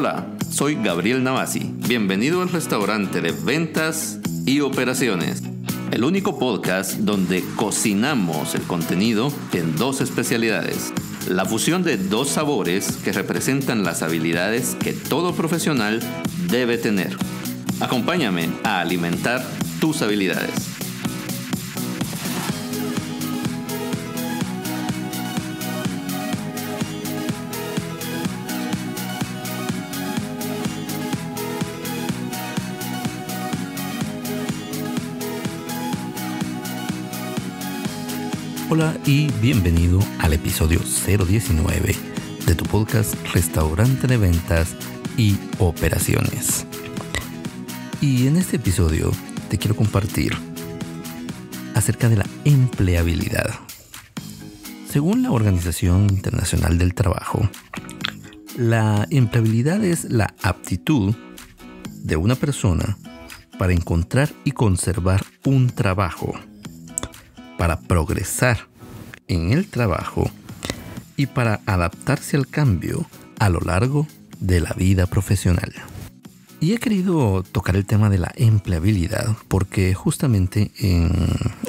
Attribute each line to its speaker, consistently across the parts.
Speaker 1: Hola, soy Gabriel Navasi. Bienvenido al restaurante de ventas y operaciones. El único podcast donde cocinamos el contenido en dos especialidades. La fusión de dos sabores que representan las habilidades que todo profesional debe tener. Acompáñame a alimentar tus habilidades. Hola y bienvenido al episodio 019 de tu podcast Restaurante de Ventas y Operaciones. Y en este episodio te quiero compartir acerca de la empleabilidad. Según la Organización Internacional del Trabajo, la empleabilidad es la aptitud de una persona para encontrar y conservar un trabajo para progresar en el trabajo y para adaptarse al cambio a lo largo de la vida profesional. Y he querido tocar el tema de la empleabilidad porque justamente en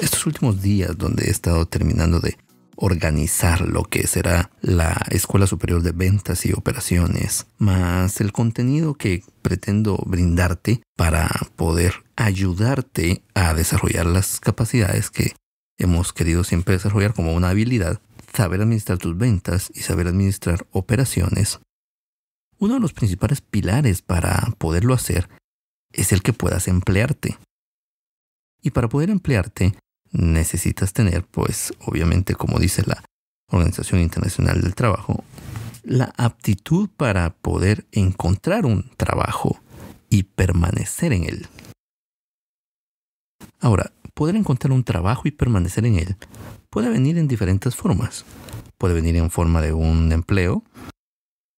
Speaker 1: estos últimos días donde he estado terminando de organizar lo que será la Escuela Superior de Ventas y Operaciones, más el contenido que pretendo brindarte para poder ayudarte a desarrollar las capacidades que hemos querido siempre desarrollar como una habilidad saber administrar tus ventas y saber administrar operaciones, uno de los principales pilares para poderlo hacer es el que puedas emplearte. Y para poder emplearte necesitas tener, pues obviamente como dice la Organización Internacional del Trabajo, la aptitud para poder encontrar un trabajo y permanecer en él. Ahora, Poder encontrar un trabajo y permanecer en él puede venir en diferentes formas. Puede venir en forma de un empleo,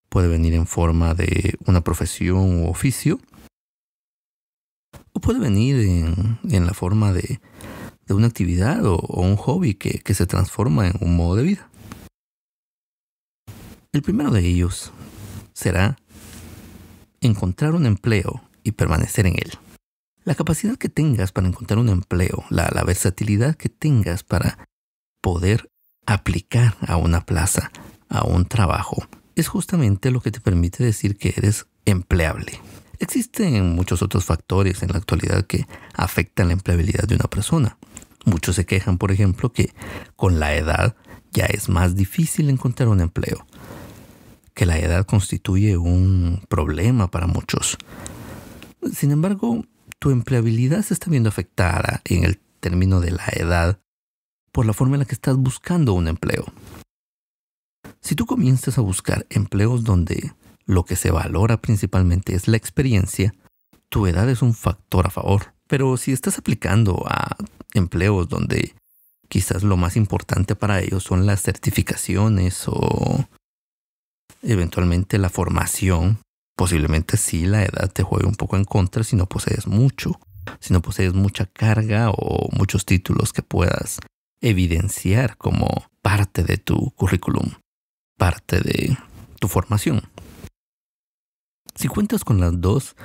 Speaker 1: puede venir en forma de una profesión u oficio, o puede venir en, la forma de, una actividad o, un hobby que se transforma en un modo de vida. El primero de ellos será encontrar un empleo y permanecer en él. La capacidad que tengas para encontrar un empleo, la, versatilidad que tengas para poder aplicar a una plaza, a un trabajo, es justamente lo que te permite decir que eres empleable. Existen muchos otros factores en la actualidad que afectan la empleabilidad de una persona. Muchos se quejan, por ejemplo, que con la edad ya es más difícil encontrar un empleo, que la edad constituye un problema para muchos. Sin embargo, tu empleabilidad se está viendo afectada en el término de la edad por la forma en la que estás buscando un empleo. Si tú comienzas a buscar empleos donde lo que se valora principalmente es la experiencia, tu edad es un factor a favor. Pero si estás aplicando a empleos donde quizás lo más importante para ellos son las certificaciones o eventualmente la formación, Posiblemente sí la edad te juegue un poco en contra si no posees mucho, si no posees mucha carga o muchos títulos que puedas evidenciar como parte de tu currículum, parte de tu formación. Si cuentas con las dos,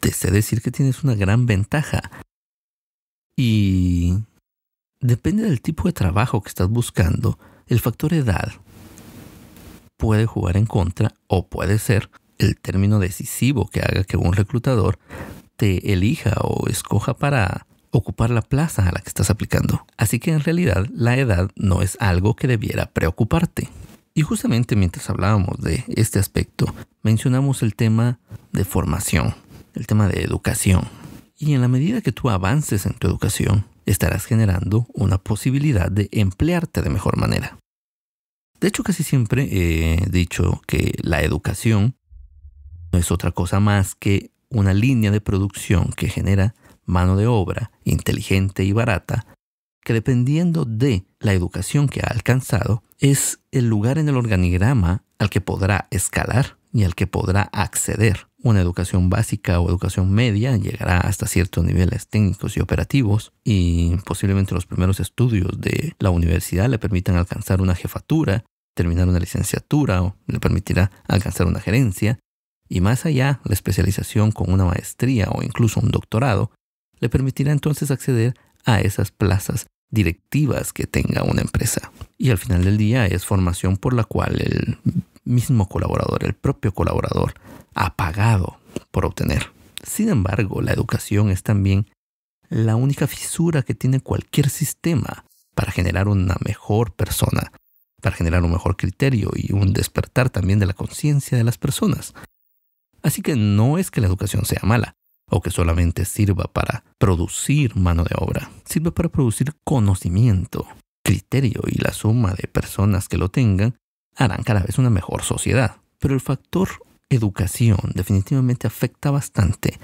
Speaker 1: te sé decir que tienes una gran ventaja. Y depende del tipo de trabajo que estás buscando, el factor edad puede jugar en contra o puede ser el término decisivo que haga que un reclutador te elija o escoja para ocupar la plaza a la que estás aplicando. Así que en realidad la edad no es algo que debiera preocuparte. Y justamente mientras hablábamos de este aspecto, mencionamos el tema de formación, el tema de educación. Y en la medida que tú avances en tu educación, estarás generando una posibilidad de emplearte de mejor manera. De hecho, casi siempre he dicho que la educación no es otra cosa más que una línea de producción que genera mano de obra inteligente y barata, que dependiendo de la educación que ha alcanzado, es el lugar en el organigrama al que podrá escalar y al que podrá acceder. Una educación básica o educación media llegará hasta ciertos niveles técnicos y operativos y posiblemente los primeros estudios de la universidad le permitan alcanzar una jefatura, terminar una licenciatura o le permitirá alcanzar una gerencia y más allá, la especialización con una maestría o incluso un doctorado le permitirá entonces acceder a esas plazas directivas que tenga una empresa. Y al final del día es formación por la cual el mismo colaborador, el propio colaborador, ha pagado por obtener. Sin embargo, la educación es también la única fisura que tiene cualquier sistema para generar una mejor persona, para generar un mejor criterio y un despertar también de la conciencia de las personas. Así que no es que la educación sea mala o que solamente sirva para producir mano de obra, sirve para producir conocimiento, criterio y la suma de personas que lo tengan harán cada vez una mejor sociedad. Pero el factor educación definitivamente afecta bastante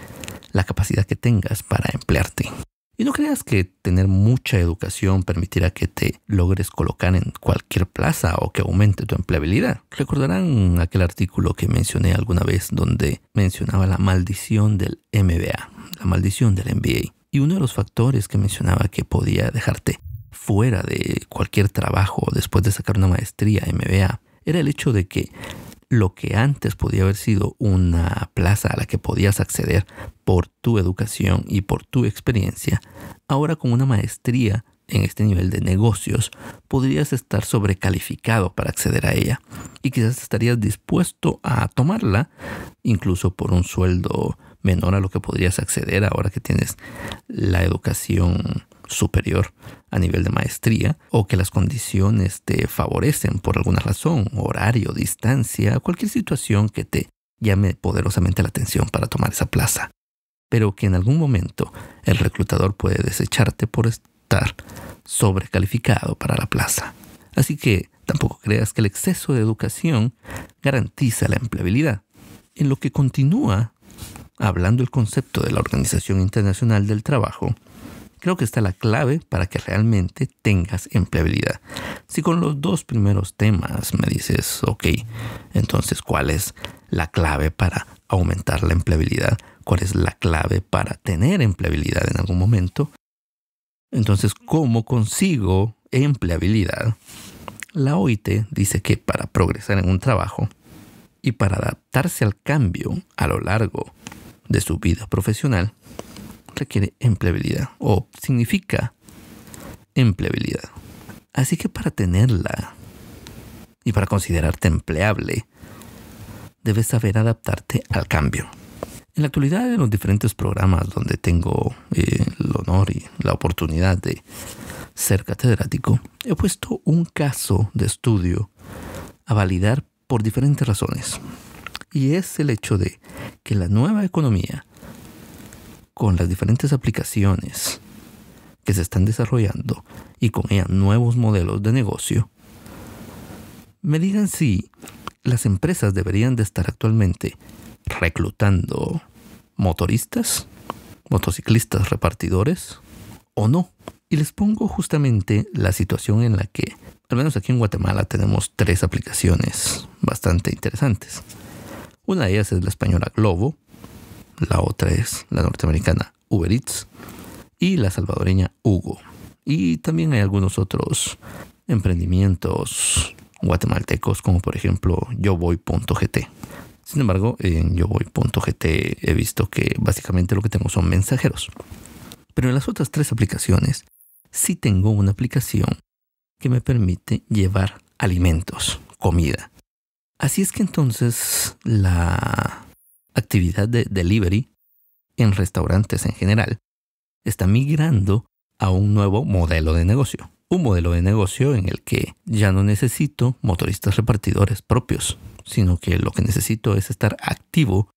Speaker 1: la capacidad que tengas para emplearte. Y no creas que tener mucha educación permitirá que te logres colocar en cualquier plaza o que aumente tu empleabilidad. Recordarán aquel artículo que mencioné alguna vez donde mencionaba la maldición del MBA, la maldición del MBA. Y uno de los factores que mencionaba que podía dejarte fuera de cualquier trabajo después de sacar una maestría MBA era el hecho de que lo que antes podía haber sido una plaza a la que podías acceder por tu educación y por tu experiencia, ahora con una maestría en este nivel de negocios, podrías estar sobrecalificado para acceder a ella y quizás estarías dispuesto a tomarla incluso por un sueldo menor a lo que podrías acceder ahora que tienes la educación superior a nivel de maestría o que las condiciones te favorecen por alguna razón, horario, distancia, cualquier situación que te llame poderosamente la atención para tomar esa plaza, pero que en algún momento el reclutador puede desecharte por estar sobrecalificado para la plaza. Así que tampoco creas que el exceso de educación garantiza la empleabilidad. En lo que continúa hablando el concepto de la Organización Internacional del Trabajo, creo que está la clave para que realmente tengas empleabilidad. Si con los dos primeros temas me dices, ok, entonces, ¿cuál es la clave para aumentar la empleabilidad? ¿Cuál es la clave para tener empleabilidad en algún momento? Entonces, ¿cómo consigo empleabilidad? La OIT dice que para progresar en un trabajo y para adaptarse al cambio a lo largo de su vida profesional, requiere empleabilidad o significa empleabilidad. Así que para tenerla y para considerarte empleable, debes saber adaptarte al cambio. En la actualidad, en los diferentes programas donde tengo eh, el honor y la oportunidad de ser catedrático, he puesto un caso de estudio a validar por diferentes razones. Y es el hecho de que la nueva economía con las diferentes aplicaciones que se están desarrollando y con ellas nuevos modelos de negocio, me digan si las empresas deberían de estar actualmente reclutando motoristas, motociclistas repartidores o no. Y les pongo justamente la situación en la que, al menos aquí en Guatemala, tenemos tres aplicaciones bastante interesantes. Una de ellas es la española Globo, la otra es la norteamericana Uber Eats y la salvadoreña Hugo. Y también hay algunos otros emprendimientos guatemaltecos, como por ejemplo yovoy.gt. Sin embargo, en yovoy.gt he visto que básicamente lo que tengo son mensajeros. Pero en las otras tres aplicaciones sí tengo una aplicación que me permite llevar alimentos, comida. Así es que entonces la actividad de delivery en restaurantes en general está migrando a un nuevo modelo de negocio. Un modelo de negocio en el que ya no necesito motoristas repartidores propios, sino que lo que necesito es estar activo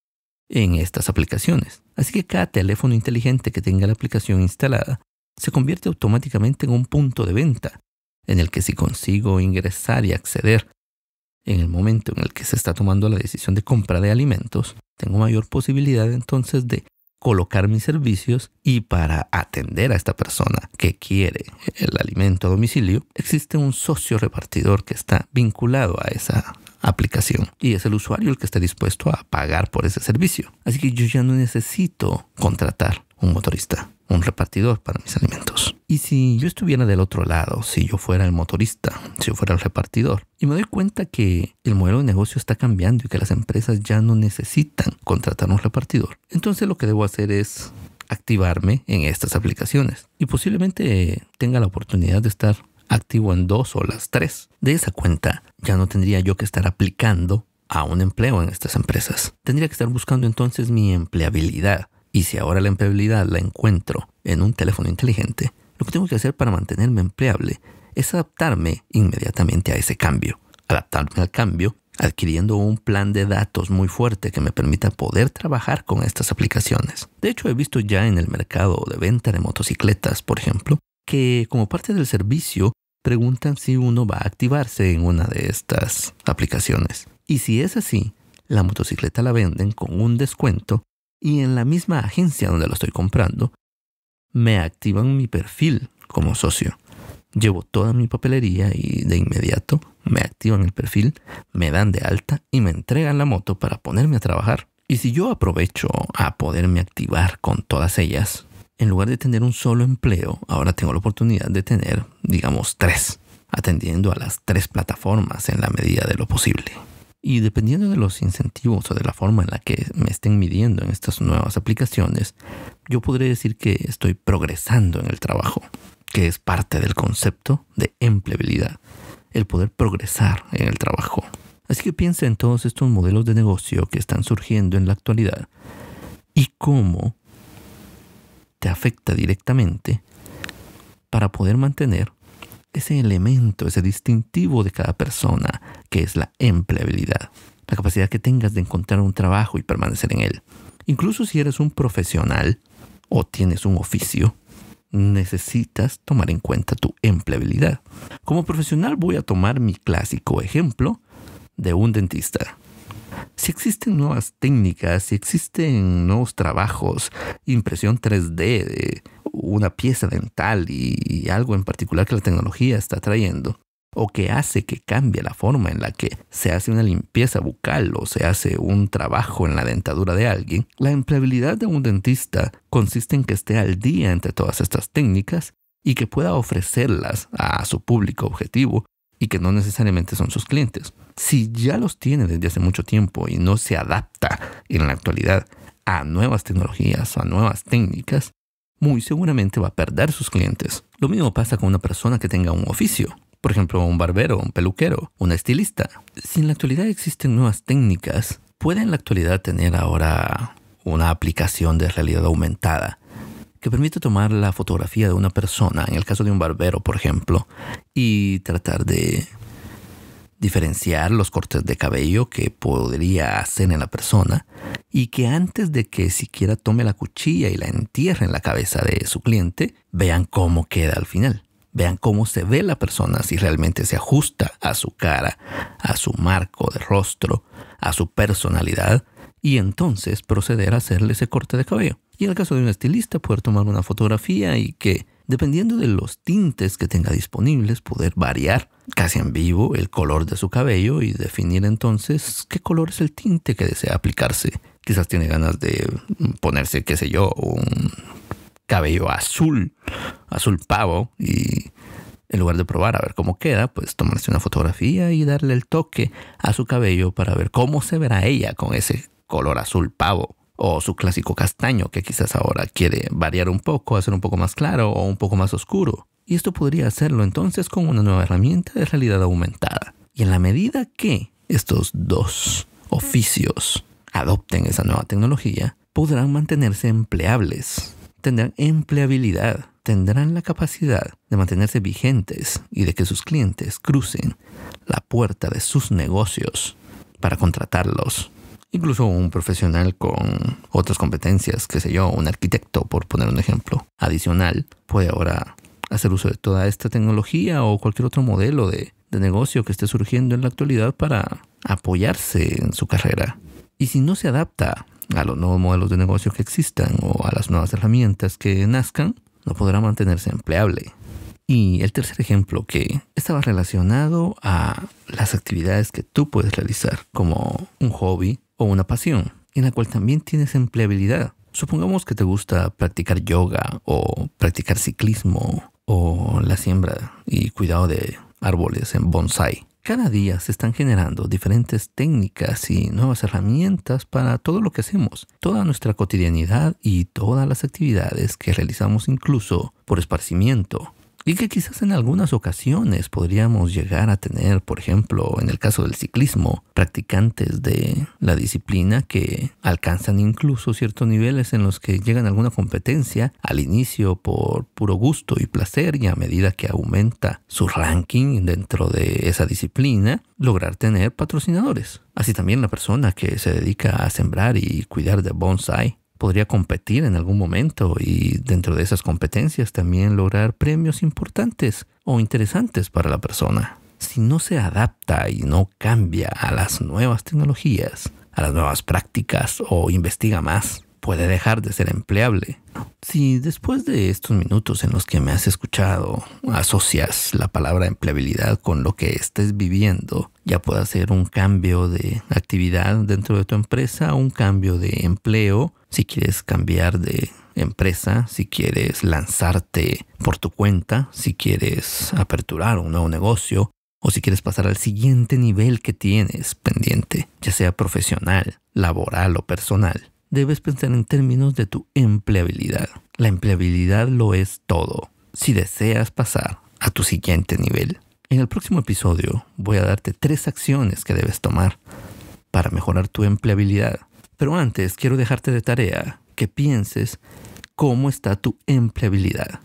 Speaker 1: en estas aplicaciones. Así que cada teléfono inteligente que tenga la aplicación instalada se convierte automáticamente en un punto de venta, en el que si consigo ingresar y acceder en el momento en el que se está tomando la decisión de compra de alimentos, tengo mayor posibilidad entonces de colocar mis servicios y para atender a esta persona que quiere el alimento a domicilio, existe un socio repartidor que está vinculado a esa aplicación y es el usuario el que está dispuesto a pagar por ese servicio. Así que yo ya no necesito contratar un motorista, un repartidor para mis alimentos. Y si yo estuviera del otro lado, si yo fuera el motorista, si yo fuera el repartidor, y me doy cuenta que el modelo de negocio está cambiando y que las empresas ya no necesitan contratar un repartidor, entonces lo que debo hacer es activarme en estas aplicaciones y posiblemente tenga la oportunidad de estar activo en dos o las tres. De esa cuenta ya no tendría yo que estar aplicando a un empleo en estas empresas. Tendría que estar buscando entonces mi empleabilidad y si ahora la empleabilidad la encuentro en un teléfono inteligente, lo que tengo que hacer para mantenerme empleable es adaptarme inmediatamente a ese cambio. Adaptarme al cambio adquiriendo un plan de datos muy fuerte que me permita poder trabajar con estas aplicaciones. De hecho, he visto ya en el mercado de venta de motocicletas, por ejemplo, que como parte del servicio preguntan si uno va a activarse en una de estas aplicaciones. Y si es así, la motocicleta la venden con un descuento y en la misma agencia donde lo estoy comprando, me activan mi perfil como socio. Llevo toda mi papelería y de inmediato me activan el perfil, me dan de alta y me entregan la moto para ponerme a trabajar. Y si yo aprovecho a poderme activar con todas ellas, en lugar de tener un solo empleo, ahora tengo la oportunidad de tener, digamos, tres, atendiendo a las tres plataformas en la medida de lo posible. Y dependiendo de los incentivos o de la forma en la que me estén midiendo en estas nuevas aplicaciones, yo podré decir que estoy progresando en el trabajo, que es parte del concepto de empleabilidad, el poder progresar en el trabajo. Así que piensa en todos estos modelos de negocio que están surgiendo en la actualidad y cómo te afecta directamente para poder mantener ese elemento, ese distintivo de cada persona, que es la empleabilidad, la capacidad que tengas de encontrar un trabajo y permanecer en él. Incluso si eres un profesional o tienes un oficio, necesitas tomar en cuenta tu empleabilidad. Como profesional voy a tomar mi clásico ejemplo de un dentista. Si existen nuevas técnicas, si existen nuevos trabajos, impresión 3D de una pieza dental y, algo en particular que la tecnología está trayendo, o que hace que cambie la forma en la que se hace una limpieza bucal o se hace un trabajo en la dentadura de alguien, la empleabilidad de un dentista consiste en que esté al día entre todas estas técnicas y que pueda ofrecerlas a su público objetivo y que no necesariamente son sus clientes. Si ya los tiene desde hace mucho tiempo y no se adapta en la actualidad a nuevas tecnologías, a nuevas técnicas, muy seguramente va a perder sus clientes. Lo mismo pasa con una persona que tenga un oficio. Por ejemplo, un barbero, un peluquero, un estilista. Si en la actualidad existen nuevas técnicas, puede en la actualidad tener ahora una aplicación de realidad aumentada que permite tomar la fotografía de una persona, en el caso de un barbero, por ejemplo, y tratar de diferenciar los cortes de cabello que podría hacer en la persona y que antes de que siquiera tome la cuchilla y la entierre en la cabeza de su cliente, vean cómo queda al final. Vean cómo se ve la persona, si realmente se ajusta a su cara, a su marco de rostro, a su personalidad, y entonces proceder a hacerle ese corte de cabello. Y en el caso de un estilista, poder tomar una fotografía y que, dependiendo de los tintes que tenga disponibles, poder variar casi en vivo el color de su cabello y definir entonces qué color es el tinte que desea aplicarse. Quizás tiene ganas de ponerse, qué sé yo, un cabello azul, azul pavo, y en lugar de probar a ver cómo queda, pues tomarse una fotografía y darle el toque a su cabello para ver cómo se verá ella con ese color azul pavo o su clásico castaño que quizás ahora quiere variar un poco, hacer un poco más claro o un poco más oscuro. Y esto podría hacerlo entonces con una nueva herramienta de realidad aumentada. Y en la medida que estos dos oficios adopten esa nueva tecnología, podrán mantenerse empleables tendrán empleabilidad, tendrán la capacidad de mantenerse vigentes y de que sus clientes crucen la puerta de sus negocios para contratarlos. Incluso un profesional con otras competencias, qué sé yo, un arquitecto, por poner un ejemplo adicional, puede ahora hacer uso de toda esta tecnología o cualquier otro modelo de, de negocio que esté surgiendo en la actualidad para apoyarse en su carrera. Y si no se adapta a los nuevos modelos de negocio que existan o a las nuevas herramientas que nazcan, no podrá mantenerse empleable. Y el tercer ejemplo que estaba relacionado a las actividades que tú puedes realizar como un hobby o una pasión, en la cual también tienes empleabilidad. Supongamos que te gusta practicar yoga o practicar ciclismo o la siembra y cuidado de árboles en bonsai. Cada día se están generando diferentes técnicas y nuevas herramientas para todo lo que hacemos, toda nuestra cotidianidad y todas las actividades que realizamos incluso por esparcimiento y que quizás en algunas ocasiones podríamos llegar a tener, por ejemplo, en el caso del ciclismo, practicantes de la disciplina que alcanzan incluso ciertos niveles en los que llegan a alguna competencia al inicio por puro gusto y placer y a medida que aumenta su ranking dentro de esa disciplina, lograr tener patrocinadores. Así también la persona que se dedica a sembrar y cuidar de bonsai podría competir en algún momento y dentro de esas competencias también lograr premios importantes o interesantes para la persona. Si no se adapta y no cambia a las nuevas tecnologías, a las nuevas prácticas o investiga más, puede dejar de ser empleable. Si después de estos minutos en los que me has escuchado asocias la palabra empleabilidad con lo que estés viviendo, ya puede ser un cambio de actividad dentro de tu empresa, un cambio de empleo, si quieres cambiar de empresa, si quieres lanzarte por tu cuenta, si quieres aperturar un nuevo negocio, o si quieres pasar al siguiente nivel que tienes pendiente, ya sea profesional, laboral o personal debes pensar en términos de tu empleabilidad. La empleabilidad lo es todo. Si deseas pasar a tu siguiente nivel, en el próximo episodio voy a darte tres acciones que debes tomar para mejorar tu empleabilidad. Pero antes quiero dejarte de tarea que pienses cómo está tu empleabilidad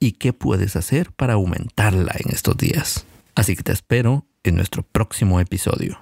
Speaker 1: y qué puedes hacer para aumentarla en estos días. Así que te espero en nuestro próximo episodio.